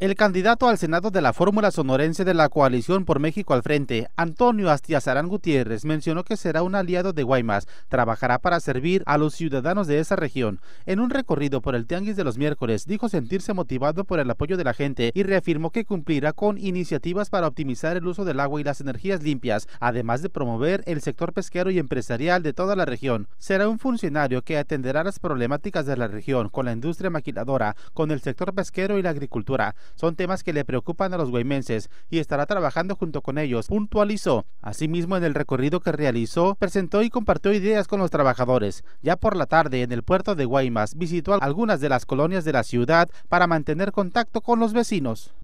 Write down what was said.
El candidato al Senado de la fórmula sonorense de la coalición por México al frente, Antonio Astiazarán Gutiérrez, mencionó que será un aliado de Guaymas, trabajará para servir a los ciudadanos de esa región. En un recorrido por el Tianguis de los miércoles, dijo sentirse motivado por el apoyo de la gente y reafirmó que cumplirá con iniciativas para optimizar el uso del agua y las energías limpias, además de promover el sector pesquero y empresarial de toda la región. Será un funcionario que atenderá las problemáticas de la región con la industria maquiladora, con el sector pesquero y la agricultura son temas que le preocupan a los guaymenses y estará trabajando junto con ellos, puntualizó. Asimismo, en el recorrido que realizó, presentó y compartió ideas con los trabajadores. Ya por la tarde, en el puerto de Guaymas, visitó algunas de las colonias de la ciudad para mantener contacto con los vecinos.